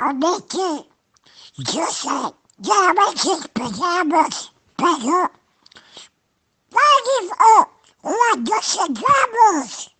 Obviously, just like diabetes pajamas, but uh, why give up just the pajamas?